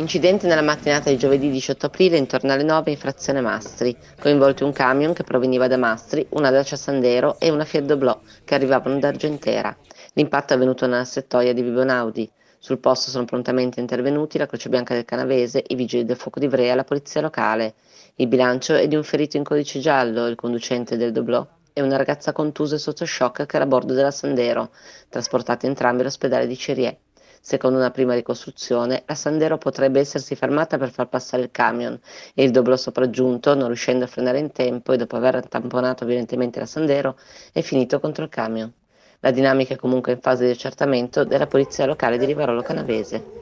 Incidente nella mattinata di giovedì 18 aprile intorno alle 9 in frazione Mastri, coinvolti un camion che proveniva da Mastri, una Dacia Sandero e una Fiat Doblò che arrivavano da Argentera. L'impatto è avvenuto nella settoia di Vibonaudi. Sul posto sono prontamente intervenuti la Croce Bianca del Canavese, i Vigili del Fuoco di Vrea e la Polizia Locale. Il bilancio è di un ferito in codice giallo, il conducente del Doblò, e una ragazza contusa e sotto shock che era a bordo della Sandero, trasportata entrambi all'ospedale di Cerie. Secondo una prima ricostruzione, la Sandero potrebbe essersi fermata per far passare il camion e il doblò sopraggiunto, non riuscendo a frenare in tempo e dopo aver tamponato violentemente la Sandero, è finito contro il camion. La dinamica è comunque in fase di accertamento della polizia locale di Rivarolo Canavese.